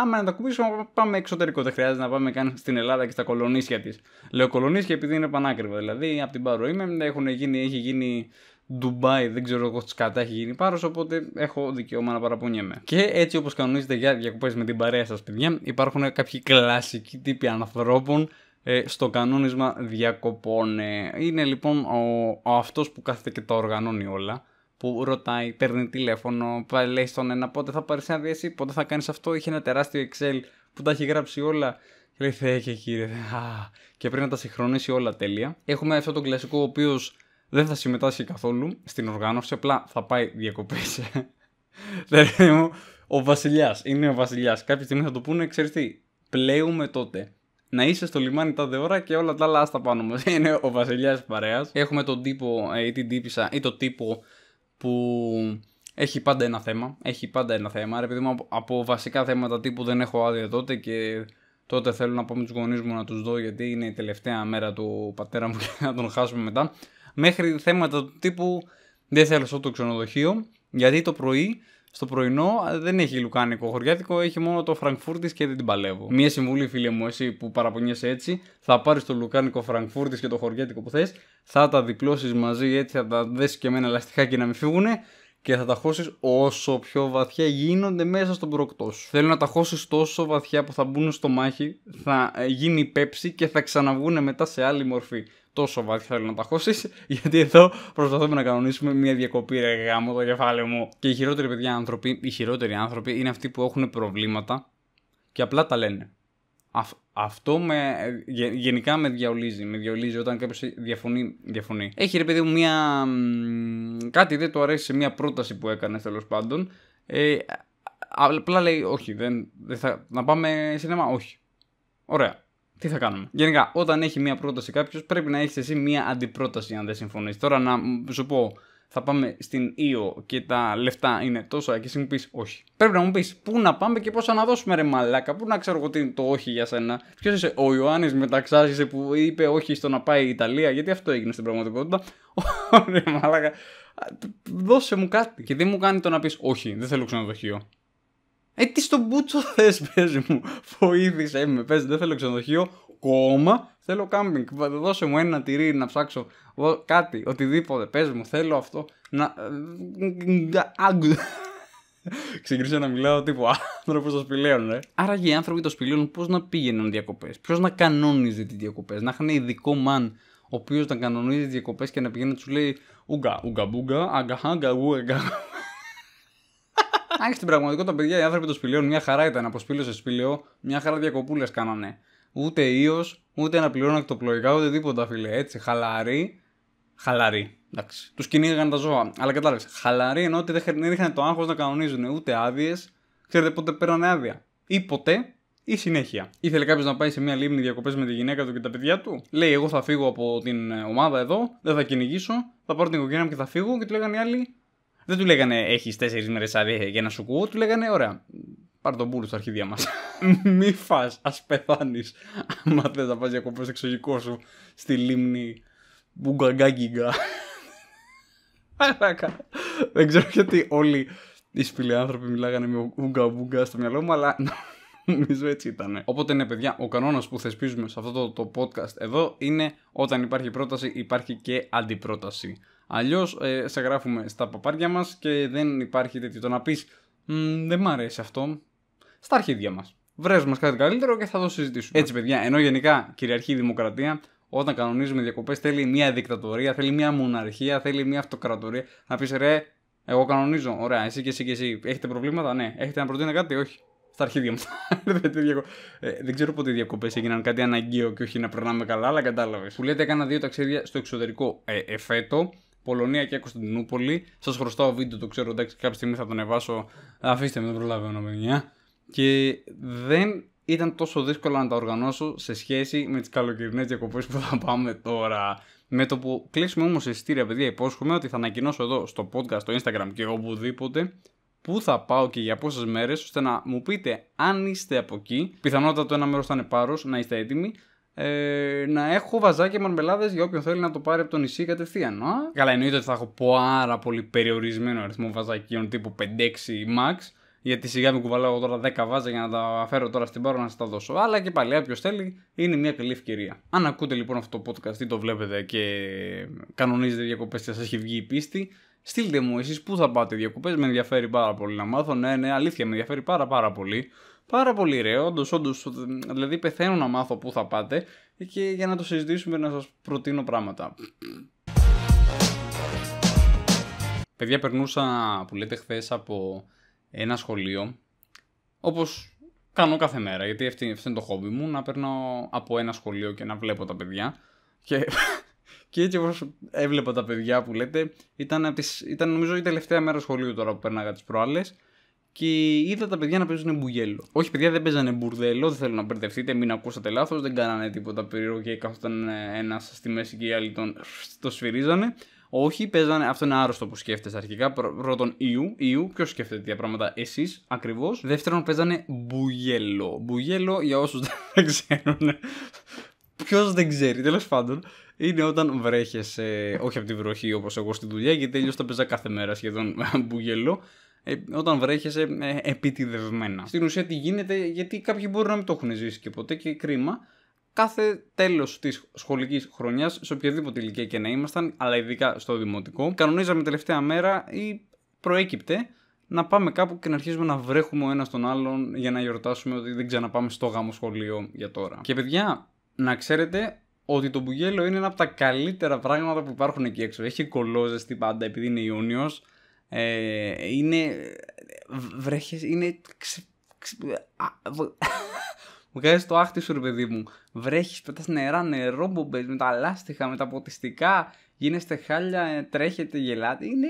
Άμα να τα κουμπίσουμε πάμε εξωτερικό. Δεν χρειάζεται να πάμε καν στην Ελλάδα και στα κολονίσια της. Λέω κολονίσια επειδή είναι πανάκριβο. Δηλαδή, από την Πάρο είμαι, έχουν γίνει, έχει γίνει Ντουμπάι, δεν ξέρω εγώ τι κατά έχει γίνει πάρος, οπότε έχω δικαίωμα να παραπονιέμαι. Και έτσι όπως κανονίζετε για διακοπές με την παρέα σας, παιδιά, υπάρχουν κάποιοι κλασικοί τύποι ανθρώπων ε, στο κανόνισμα διακοπών. είναι λοιπόν ο, ο αυτός που κάθεται και τα οργανώνει όλα, που ρωτάει, παίρνει τηλέφωνο, λέει στον ένα πότε θα πάρεις άδεια εσύ, πότε θα κάνεις αυτό, είχε ένα τεράστιο Excel που τα έχει γράψει όλα. λέει Θεέ και κύριε, α, και πρέπει να τα συγχρονίσει όλα τέλεια. Έχουμε αυτό τον κλασικό ο οποίος δεν θα συμμετάσχει καθόλου στην οργάνωση, απλά θα πάει διακοπές. ο βασιλιάς, Είναι ο βασιλιάς. Κάποια στιγμή θα το πούνε, ξέρεις τι, πλέουμε τότε να είσαι στο λιμάνι τα ώρα και όλα τα άλλα άστα πάνω μας. Είναι ο βασιλιάς παρέας. Έχουμε τον τύπο ε, ή την τύπησα ή τον τύπο που έχει πάντα ένα θέμα. Έχει πάντα ένα θέμα. Ρε από βασικά θέματα τύπου δεν έχω άδεια τότε και τότε θέλω να πάω με τους γονείς μου να τους δω γιατί είναι η τελευταία μέρα του πατέρα μου και να τον χάσουμε μετά. Μέχρι θέματα τύπου δεν θέλω στο το ξενοδοχείο γιατί το πρωί στο πρωινό δεν έχει λουκάνικο χωριάτικο, έχει μόνο το Φραγκφούρτης και δεν την παλεύω. Μία συμβουλή, φίλε μου, εσύ που παραπονιέσαι έτσι, θα πάρεις το λουκάνικο Φραγκφούρτης και το χωριάτικο που θες, θα τα διπλώσεις μαζί έτσι, θα τα δέσεις και με ένα λαστιχάκι να μην φύγουν και θα τα χώσεις όσο πιο βαθιά γίνονται μέσα στον προκτό σου. Θέλω να τα χώσεις τόσο βαθιά που θα μπουν στο μάχη, θα ε, γίνει πέψη και θα ξαναβγούν μετά σε άλλη μορφή τόσο βαθιά θέλω να τα χώσεις, γιατί εδώ προσπαθούμε να κανονίσουμε μια διακοπή ρε γάμο το κεφάλι μου. Και οι χειρότεροι παιδιά άνθρωποι, οι χειρότεροι άνθρωποι είναι αυτοί που έχουν προβλήματα και απλά τα λένε. αυτό με, γενικά με διαολίζει. Με διαολίζει όταν κάποιος διαφωνεί, διαφωνεί. Έχει ρε παιδί μου μια. κάτι δεν του αρέσει σε μια πρόταση που έκανε τέλος πάντων. Ε, απλά λέει όχι, δεν, δεν θα, να πάμε σινεμά, όχι. Ωραία τι θα κάνουμε. Γενικά, όταν έχει μία πρόταση κάποιος, πρέπει να έχεις εσύ μία αντιπρόταση, αν δεν συμφωνείς. Τώρα να σου πω, θα πάμε στην ΙΟ και τα λεφτά είναι τόσο και εσύ μου πεις όχι. Πρέπει να μου πεις πού να πάμε και πόσα να δώσουμε ρε μαλάκα, πού να ξέρω εγώ τι είναι το όχι για σένα. Ποιος είσαι, ο Ιωάννης μεταξάζησε που είπε όχι στο να πάει η Ιταλία, γιατί αυτό έγινε στην πραγματικότητα. Ωραία μαλάκα. Δώσε μου κάτι. Και δεν μου κάνει το να πεις όχι, δεν θέλω ξενοδοχείο. Ε, τι στον μπούτσο θες, παίζει μου. Φοήθησέ με, παίζει, δεν θέλω ξενοδοχείο. Κόμμα, θέλω κάμπινγκ. Δώσε μου ένα τυρί να ψάξω κάτι, οτιδήποτε. Παίζει μου, θέλω αυτό. Να. Ε, Ξεκίνησα να μιλάω τύπου άνθρωπος των σπηλαίων, ναι. ε. Άρα, οι άνθρωποι των σπηλαίων πώς να πήγαιναν διακοπές. Ποιος να κανόνιζε τις διακοπές. Να είχαν ειδικό μαν ο οποίος να κανονίζει τις διακοπές και να πηγαίνει να τους λέει Ουγκα, ουγκα, μπουγκα, αγκαχάγκα, αν και στην πραγματικότητα, παιδιά, οι άνθρωποι των σπηλίων μια χαρά ήταν από σπήλαιο σε σπηλαιό, μια χαρά διακοπούλες κάνανε. Ούτε ίος, ούτε να πληρώνουν εκτοπλοϊκά, ούτε τίποτα, φίλε. Έτσι, χαλαρή, χαλαρή, Εντάξει. Τους κυνήγαγαν τα ζώα. Αλλά κατάλαβες. χαλαρή ενώ ότι δεν είχαν το άγχος να κανονίζουν ούτε άδειες. Ξέρετε πότε πέρανε άδεια. Ή ποτέ ή συνέχεια. Ήθελε κάποιος να πάει σε μια λίμνη διακοπές με τη γυναίκα του και τα παιδιά του. Λέει: Εγώ θα φύγω από την ε, ομάδα εδώ, δεν θα κυνηγήσω, θα πάρω την οικογένεια μου και θα φύγω. Και του λέγανε οι άλλοι: δεν του λέγανε έχεις τέσσερις μέρες άδεια για να σου ακούω. Του λέγανε ωραία. Πάρ τον πούλο στα αρχίδια μας. Μη φά, ας πεθάνεις. Άμα θες να πας διακοπές εξωγικό σου στη λίμνη Μπουγκαγκάγκιγκα. Δεν ξέρω γιατί όλοι οι άνθρωποι μιλάγανε με ουγκα ουγκα στο μυαλό μου, αλλά νομίζω έτσι ήταν. Οπότε ναι, παιδιά, ο κανόνας που θεσπίζουμε σε αυτό το, το podcast εδώ είναι όταν υπάρχει πρόταση, υπάρχει και αντιπρόταση. Αλλιώς ε, σε γράφουμε στα παπάρια μας και δεν υπάρχει τέτοιο. Το να πεις Δεν μ' αρέσει αυτό. Στα αρχίδια μας. Βρες μας κάτι καλύτερο και θα το συζητήσουμε. Έτσι, παιδιά, ενώ γενικά κυριαρχεί η δημοκρατία, όταν κανονίζουμε διακοπές θέλει μια δικτατορία, θέλει μια μοναρχία, θέλει μια αυτοκρατορία. Να πεις ρε, εγώ κανονίζω. Ωραία, εσύ και εσύ και εσύ. Έχετε προβλήματα, ναι. Έχετε να προτείνετε κάτι, όχι. Στα αρχίδια μου. Ε, δεν ξέρω πότε οι διακοπές έγιναν κάτι αναγκαίο και όχι να περνάμε καλά, αλλά κατάλαβες. Που λέτε, έκανα δύο ταξίδια στο εξωτερικό ε, εφέτο. Πολωνία και Κωνσταντινούπολη. Σας χρωστάω βίντεο, το ξέρω εντάξει, κάποια στιγμή θα το ανεβάσω. Αφήστε με, δεν προλαβαίνω παιδιά. Και δεν ήταν τόσο δύσκολο να τα οργανώσω σε σχέση με τις καλοκαιρινές διακοπές που θα πάμε τώρα. Με το που κλείσουμε όμως εισιτήρια, παιδιά, υπόσχομαι ότι θα ανακοινώσω εδώ στο podcast, στο Instagram και οπουδήποτε πού θα πάω και για πόσες μέρες, ώστε να μου πείτε αν είστε από εκεί. Πιθανότατα το ένα μέρος θα είναι πάρος, να είστε έτοιμοι ε, να έχω βαζάκι μαρμελάδες για όποιον θέλει να το πάρει από το νησί κατευθείαν. Α? Καλά, εννοείται ότι θα έχω πάρα πολύ περιορισμένο αριθμό βαζακίων τύπου 5-6 max. Γιατί σιγά μην κουβαλάω τώρα 10 βάζα για να τα φέρω τώρα στην πάρο να σας τα δώσω. Αλλά και πάλι, όποιος θέλει, είναι μια καλή ευκαιρία. Αν ακούτε λοιπόν αυτό το podcast ή το βλέπετε και κανονίζετε διακοπές και σας έχει βγει η πίστη, στείλτε μου εσείς πού θα πάτε διακοπές. Με ενδιαφέρει πάρα πολύ να μάθω. Ναι, ναι, αλήθεια, με ενδιαφέρει πάρα πάρα πολύ. Πάρα πολύ ρε, όντως, όντως. Δηλαδή, πεθαίνω να μάθω πού θα πάτε και για να το συζητήσουμε να σας προτείνω πράγματα. Παιδιά, περνούσα που λέτε χθες από ένα σχολείο, όπως κάνω κάθε μέρα, γιατί αυτό είναι το χόμπι μου, να περνώ από ένα σχολείο και να βλέπω τα παιδιά. Και, και έτσι όπως έβλεπα τα παιδιά που λέτε, ήταν, τις, ήταν νομίζω η τελευταία μέρα σχολείου τώρα που περνάγα τις προάλλες και είδα τα παιδιά να παίζουν μπουγέλο. Όχι, παιδιά δεν παίζανε μπουρδέλο, δεν θέλω να μπερδευτείτε, μην ακούσατε λάθος, δεν κάνανε τίποτα περίεργο και καθόταν ένας στη μέση και οι άλλοι τον το σφυρίζανε. Όχι, παίζανε. Αυτό είναι άρρωστο που σκέφτεσαι αρχικά. Πρώτον, Ιου. Ιου. Ποιος σκέφτεται τέτοια πράγματα, εσείς ακριβώς. Δεύτερον, παίζανε μπουγέλο. Μπουγέλο, για όσους δεν ξέρουν. Ποιος δεν ξέρει, τέλος πάντων. Είναι όταν βρέχεσαι, όχι από τη βροχή όπως εγώ στη δουλειά, γιατί τέλειω τα παίζα κάθε μέρα σχεδόν μπουγέλο. Ε, όταν βρέχεσαι ε, επιτιδευμένα. Στην ουσία τι γίνεται, γιατί κάποιοι μπορεί να μην το έχουν ζήσει και ποτέ και κρίμα. Κάθε τέλος της σχολικής χρονιάς, σε οποιαδήποτε ηλικία και να ήμασταν, αλλά ειδικά στο δημοτικό, κανονίζαμε τελευταία μέρα ή προέκυπτε να πάμε κάπου και να αρχίσουμε να βρέχουμε ο ένας τον άλλον για να γιορτάσουμε ότι δεν ξαναπάμε στο γάμο σχολείο για τώρα. Και παιδιά, να ξέρετε ότι το μπουγέλο είναι ένα από τα καλύτερα πράγματα που υπάρχουν εκεί έξω. Έχει την πάντα επειδή είναι Ιούνιος. Ε, είναι. Βρέχε. Είναι. Μου κάνει το άχτι σου, ρε παιδί μου. Βρέχεις, πετάς νερά, νερό μπομπες με τα λάστιχα, με τα ποτιστικά. Γίνεστε χάλια, ε, τρέχετε, γελάτε. Είναι.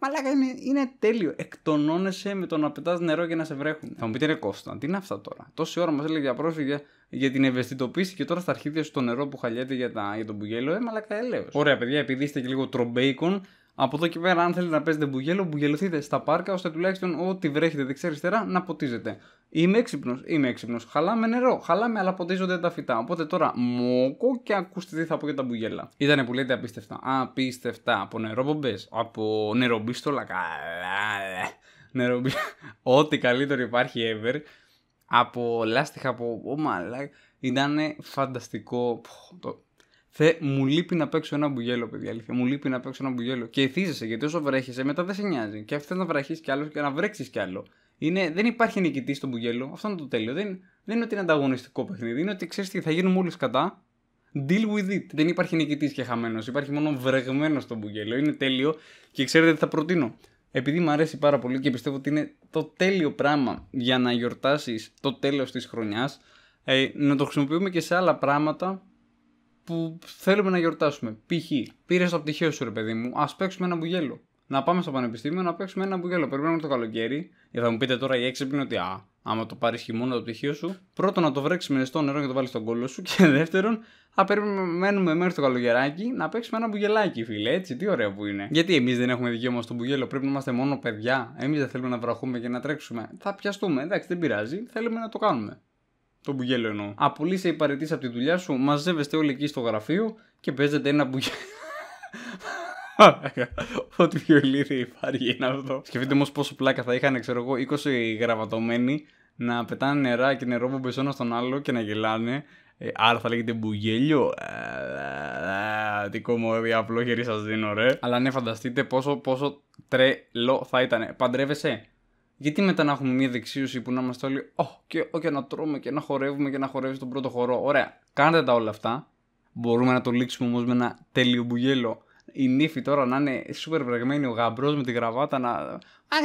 Μαλάκα είναι, είναι τέλειο. Εκτονώνεσαι με το να πετάς νερό και να σε βρέχουν. Θα μου πείτε ρε Κώστα, τι είναι αυτά τώρα. Τόση ώρα μας έλεγε για πρόσφυγε για την ευαισθητοποίηση και τώρα στα αρχίδια σου το νερό που χαλιέται για, τα, για τον μπουγέλο. Ε, μαλάκα έλεος. Ωραία, παιδιά, επειδή είστε και λίγο τρομπέικον, από εδώ και πέρα, αν θέλετε να παίζετε μπουγέλο, μπουγελωθείτε στα πάρκα ώστε τουλάχιστον ό,τι βρέχετε δεξιά-αριστερά να ποτίζετε. Είμαι έξυπνος, είμαι έξυπνος. Χαλάμε νερό, χαλάμε, αλλά ποτίζονται τα φυτά. Οπότε τώρα μόκο και ακούστε τι θα πω για τα μπουγέλα. Ήτανε που λέτε απίστευτα. Απίστευτα. Από νερόμπομπε, από νερομπίστολα, Καλά. Ε. νερομπίστολα, ό,τι καλύτερο υπάρχει ever. Από λάστιχα, από. Ω, oh, Ήταν φανταστικό. Θε, μου λείπει να παίξω ένα μπουγέλο, παιδιά. Αλήθεια. Μου λείπει να παίξω ένα μπουγέλο. Και εθίζεσαι, γιατί όσο βρέχεσαι, μετά δεν σε νοιάζει. Και αυτό να βραχεί κι άλλος και να βρέξεις κι άλλο. Είναι, δεν υπάρχει νικητή στο μπουγέλο. Αυτό είναι το τέλειο. Δεν, δεν είναι ότι είναι ανταγωνιστικό παιχνίδι. Είναι ότι ξέρεις τι θα γίνουν όλοι κατά. Deal with it. Δεν υπάρχει νικητής και χαμένος. Υπάρχει μόνο βρεγμένος στο μπουγέλο. Είναι τέλειο. Και ξέρετε τι θα προτείνω. Επειδή μου αρέσει πάρα πολύ και πιστεύω ότι είναι το τέλειο πράγμα για να γιορτάσεις το τέλος της χρονιάς, ε, να το χρησιμοποιούμε και σε άλλα πράγματα που θέλουμε να γιορτάσουμε. Π.χ. πήρες το πτυχίο σου, ρε παιδί μου, ας παίξουμε ένα μπουγέλο. Να πάμε στο πανεπιστήμιο να παίξουμε ένα μπουγέλο. Περιμένουμε το καλοκαίρι. γιατί θα μου πείτε τώρα οι έξυπνοι ότι α, άμα το πάρεις χειμώνα το πτυχίο σου, πρώτον να το βρέξεις με στο νερό και το βάλεις στον κόλλο σου. Και δεύτερον, θα περιμένουμε μέχρι το καλοκαιράκι να παίξουμε ένα μπουγελάκι, φίλε. Έτσι, τι ωραία που είναι. Γιατί εμείς δεν έχουμε δικαίωμα στο μπουγέλο, πρέπει να είμαστε μόνο παιδιά. Εμείς δεν θέλουμε να βραχούμε και να τρέξουμε. Θα πιαστούμε, εντάξει, δεν πειράζει, θέλουμε να το κάνουμε. Το μπουγέλο εννοώ. Απολύσε παρετής από τη δουλειά σου, μαζεύεστε όλοι εκεί στο γραφείο και παίζετε ένα μπουγέλο. Ό,τι πιο ηλίθιο υπάρχει είναι αυτό. Σκεφτείτε όμως πόσο πλάκα θα είχαν, ξέρω εγώ, 20 γραβατωμένοι να πετάνε νερά και νερό που ένα στον άλλο και να γελάνε. Ε, άρα θα λέγεται μπουγέλιο. Ε, τι κομμόδια απλό χερί σας δίνω, ρε. Αλλά ναι, φανταστείτε πόσο, πόσο τρελό θα ήταν. Παντρεύεσαι γιατί μετά να έχουμε μια δεξίωση που να είμαστε όλοι, Ωχ, oh, και, να τρώμε και να χορεύουμε και να χορεύει τον πρώτο χορό. Ωραία, κάντε τα όλα αυτά. Μπορούμε να το λήξουμε όμως με ένα τέλειο μπουγέλο. Η νύφη τώρα να είναι σούπερ βρεγμένη, ο γαμπρός με τη γραβάτα να. Α,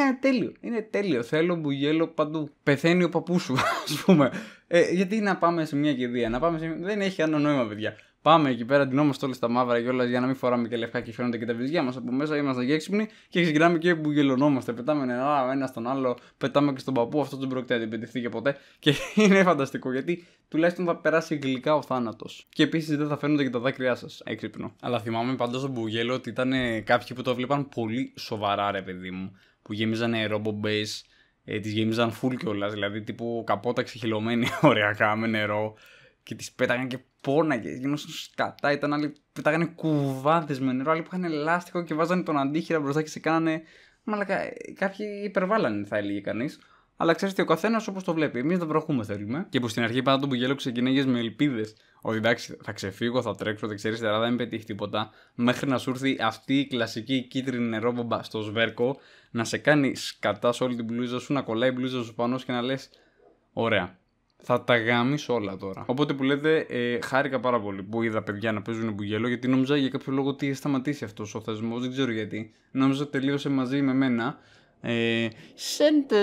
είναι τέλειο. Είναι τέλειο. Θέλω μπουγέλο παντού. Πεθαίνει ο παππούς σου, ας πούμε. Ε, γιατί να πάμε σε μια κηδεία, να πάμε σε. Δεν έχει άλλο νόημα, παιδιά. Πάμε εκεί πέρα, ντυνόμαστε όλοι στα μαύρα και όλα για να μην φοράμε και λευκά και φαίνονται και τα βυζιά μας από μέσα. Είμαστε και έξυπνοι και ξεκινάμε και μπουγελωνόμαστε. Πετάμε νερά ένα στον άλλο, πετάμε και στον παππού. Αυτό δεν πρόκειται να πετυχθεί και ποτέ. Και είναι φανταστικό γιατί τουλάχιστον θα περάσει γλυκά ο θάνατος. Και επίσης δεν θα φαίνονται και τα δάκρυά σας. Έξυπνο. Αλλά θυμάμαι πάντως τον μπουγέλο ότι ήταν κάποιοι που το βλέπαν πολύ σοβαρά, ρε παιδί μου. Που γέμιζαν robot base, ε, τις γέμιζαν full κιόλας. Δηλαδή τύπου καπότα ξεχυλωμένη ωριακά με νερό και τις πέταγαν και πόναγε. Γινόταν σκατά, ήταν άλλοι που πέταγανε κουβάδε με νερό, άλλοι που είχαν ελάστικο και βάζανε τον αντίχειρα μπροστά και σε κάνανε. Μαλακα, κάποιοι υπερβάλλανε, θα έλεγε κανείς. Αλλά ξέρετε, ο καθένας όπως το βλέπει. Εμείς δεν βροχούμε, θέλουμε. Και που στην αρχή πάντα τον Μπουγέλο ξεκινάγες με ελπίδες. Ότι εντάξει, θα ξεφύγω, θα τρέξω, δεν ξέρεις δεν δεν πετύχει τίποτα. Μέχρι να σου έρθει αυτή η κλασική κίτρινη νερόμπομπα στο σβέρκο, να σε κάνει σκατά σε όλη την πλούζα σου, να κολλάει η πλούζα σου πάνω και να λες: Ωραία, θα τα γάμισω όλα τώρα. Οπότε που λέτε, ε, χάρηκα πάρα πολύ που είδα παιδιά να παίζουν μπουγέλο, γιατί νόμιζα για κάποιο λόγο ότι είχε σταματήσει αυτός ο θεσμός, δεν ξέρω γιατί. Νόμιζα τελείωσε μαζί με μένα. Ε, Σαν το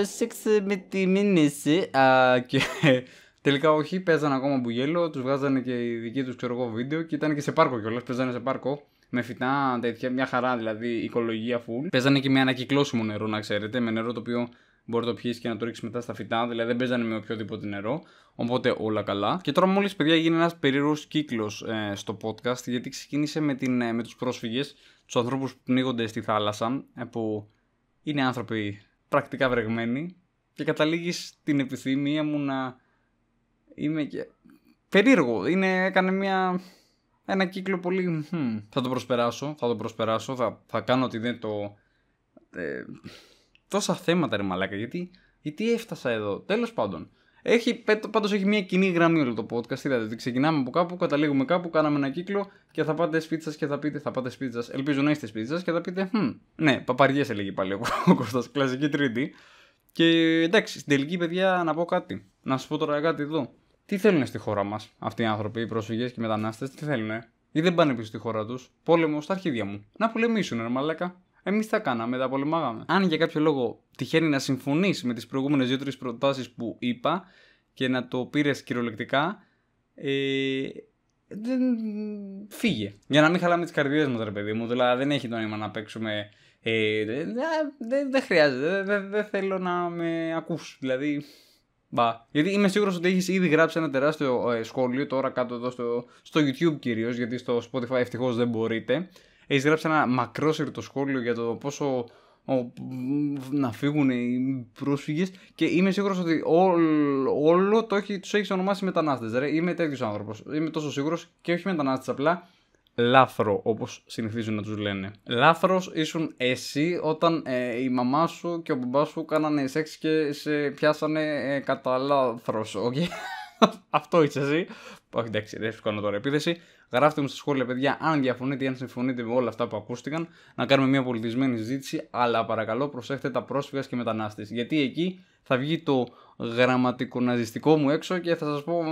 με τη μήνυση. Α, και Τελικά όχι, παίζανε ακόμα μπουγέλο, τους βγάζανε και οι δικοί τους ξέρω εγώ βίντεο και ήταν και σε πάρκο κιόλας. Παίζανε σε πάρκο με φυτά, τέτοια, μια χαρά δηλαδή, οικολογία φουλ. Παίζανε και με ανακυκλώσιμο νερό, να ξέρετε, με νερό το οποίο μπορεί να το πιει και να το ρίξεις μετά στα φυτά, δηλαδή δεν παίζανε με οποιοδήποτε νερό. Οπότε όλα καλά. Και τώρα μόλις παιδιά γίνει ένας περίεργος κύκλος ε, στο podcast, γιατί ξεκίνησε με, την, ε, με τους πρόσφυγες, τους ανθρώπους που πνίγονται στη θάλασσα, ε, που είναι άνθρωποι πρακτικά βρεγμένοι, και καταλήγεις την επιθυμία μου να είμαι και. Περίεργο. Είναι, έκανε μια ένα κύκλο πολύ. θα το προσπεράσω, θα το προσπεράσω, θα, θα κάνω ότι δεν το. Ε, τόσα θέματα ρε μαλάκα, γιατί, γιατί έφτασα εδώ. Τέλος πάντων. Έχει, πάντως έχει μια κοινή γραμμή όλο το podcast. Είδατε δηλαδή ότι ξεκινάμε από κάπου, καταλήγουμε κάπου, κάναμε ένα κύκλο και θα πάτε σπίτι σα και θα πείτε, θα πάτε σπίτι σα. Ελπίζω να είστε σπίτι σα και θα πείτε, «Hm, ναι, παπαριέ έλεγε πάλι ο Κώστας. κλασική τρίτη. Και εντάξει, στην τελική παιδιά να πω κάτι. Να σας πω τώρα κάτι εδώ. Τι θέλουν στη χώρα μας αυτοί οι άνθρωποι, οι πρόσφυγες και οι μετανάστες, τι θέλουν. Ή δεν πάνε πίσω στη χώρα τους. Πόλεμο στα αρχίδια μου. Να πολεμήσουν, ρε μαλάκα. Εμείς τα κάναμε, τα πολεμάγαμε. Αν για κάποιο λόγο τυχαίνει να συμφωνείς με τις προηγούμενες δύο-τρει προτάσεις που είπα και να το πήρες κυριολεκτικά, ε, δεν... φύγε. Για να μην χαλάμε τις καρδιές μας, ρε παιδί μου. Δηλαδή δεν έχει το νόημα να παίξουμε. Ε, δεν δε, δε χρειάζεται. Δεν δε, θέλω να με ακούσει. Δηλαδή. Μπα. Γιατί είμαι σίγουρος ότι έχεις ήδη γράψει ένα τεράστιο ε, σχόλιο τώρα κάτω εδώ στο, στο YouTube κυρίως. Γιατί στο Spotify ευτυχώς δεν μπορείτε. Έχεις γράψει ένα μακρόσυρτο σχόλιο για το πόσο να φύγουν οι πρόσφυγες και είμαι σίγουρος ότι όλο, το έχει, τους έχεις ονομάσει μετανάστες. Είμαι τέτοιος άνθρωπος. Είμαι τόσο σίγουρος και όχι μετανάστες απλά. Λάθρο, όπως συνηθίζουν να τους λένε. Λάθρος ήσουν εσύ όταν ε, η μαμά σου και ο μπαμπάς σου κάνανε σεξ και σε πιάσανε ε, κατά λάθρος. Okay? Αυτό είσαι εσύ. Όχι εντάξει, δεν σου κάνω τώρα επίθεση. Γράφτε μου στα σχόλια, παιδιά, αν διαφωνείτε ή αν συμφωνείτε με όλα αυτά που ακούστηκαν, να κάνουμε μια πολιτισμένη συζήτηση. Αλλά παρακαλώ, προσέχτε τα πρόσφυγα και μετανάστες. Γιατί εκεί θα βγει το γραμματικοναζιστικό μου έξω και θα σας πω.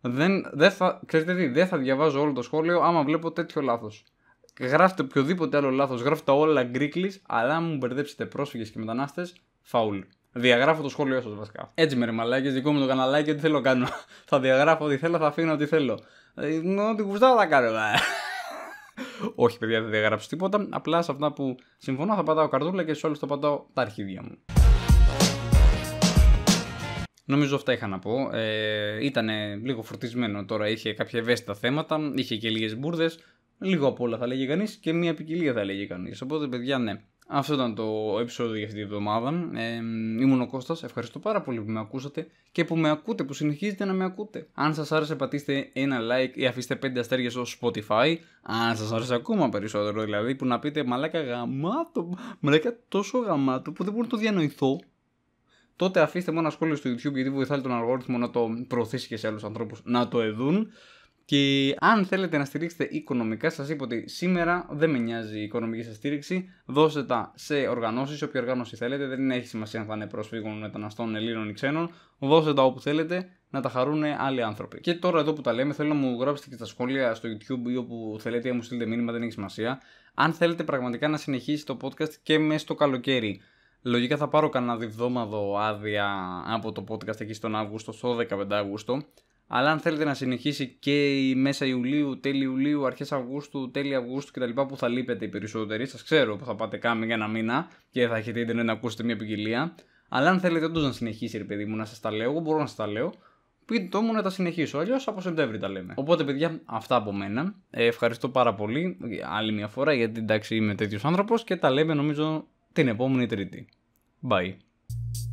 Δεν, δεν θα, ξέρετε τι, δεν θα διαβάζω όλο το σχόλιο άμα βλέπω τέτοιο λάθος. Γράφτε οποιοδήποτε άλλο λάθος, γράφτε όλα γκρίκλι, αλλά μου μπερδέψετε πρόσφυγες και μετανάστες, φαουλ. Διαγράφω το σχόλιο σας βασικά. Έτσι με ρε μαλάκες, δικό μου το καναλάκι, ό,τι θέλω κάνω. θα διαγράφω ό,τι θέλω, θα αφήνω ό,τι θέλω. Ε, ό,τι γουστάω θα κάνω. Ε. Όχι, παιδιά, δεν διαγράψω τίποτα. Απλά σε αυτά που συμφωνώ θα πατάω καρδούλα και σε όλους θα πατάω τα αρχίδια μου. Νομίζω αυτά είχα να πω. Ε, ήταν λίγο φορτισμένο τώρα, είχε κάποια ευαίσθητα θέματα, είχε και λίγες μπουρδες. Λίγο απ' όλα θα λέγει κανείς και μια ποικιλία θα λέγει κανείς. Οπότε, παιδιά, ναι, αυτό ήταν το επεισόδιο για αυτή την εβδομάδα. Ε, ήμουν ο Κώστας, ευχαριστώ πάρα πολύ που με ακούσατε και που με ακούτε, που συνεχίζετε να με ακούτε. Αν σας άρεσε πατήστε ένα like ή αφήστε 5 αστέρια στο Spotify. Αν σας άρεσε ακόμα περισσότερο δηλαδή που να πείτε μαλάκα γαμάτο, μαλάκα τόσο γαμάτο που δεν μπορώ να το διανοηθώ. Τότε αφήστε μόνο ένα σχόλιο στο YouTube γιατί βοηθάει τον αλγόριθμο να το προωθήσει και σε άλλους ανθρώπους να το εδούν. Και αν θέλετε να στηρίξετε οικονομικά, σας είπα ότι σήμερα δεν με νοιάζει η οικονομική σας στήριξη. Δώστε τα σε οργανώσεις, όποια οργάνωση θέλετε. Δεν έχει σημασία αν θα είναι προσφύγων, μεταναστών, Ελλήνων ή ξένων. Δώστε τα όπου θέλετε να τα χαρούν άλλοι άνθρωποι. Και τώρα εδώ που τα λέμε, θέλω να μου γράψετε και στα σχόλια στο YouTube ή όπου θέλετε, ή μου στείλετε μήνυμα, δεν έχει σημασία. Αν θέλετε πραγματικά να συνεχίσει το podcast και μέσα στο καλοκαίρι. Λογικά θα πάρω κανένα διβδόμαδο άδεια από το podcast εκεί στον Αύγουστο, στο 15 Αύγουστο. Αλλά αν θέλετε να συνεχίσει και η μέσα Ιουλίου, τέλη Ιουλίου, αρχές Αυγούστου, τέλη Αυγούστου κτλ. που θα λείπετε οι περισσότεροι, σας ξέρω που θα πάτε κάμε για ένα μήνα και θα έχετε ήδη να ακούσετε μια ποικιλία. Αλλά αν θέλετε όντως να συνεχίσει, ρε παιδί μου, να σας τα λέω, εγώ μπορώ να σας τα λέω. Πείτε το μου να τα συνεχίσω. Αλλιώς από Σεπτέμβρη τα λέμε. Οπότε, παιδιά, αυτά από μένα. Ε, ευχαριστώ πάρα πολύ άλλη μια φορά γιατί εντάξει είμαι τέτοιος άνθρωπος και τα λέμε νομίζω την επόμενη Τρίτη. Bye.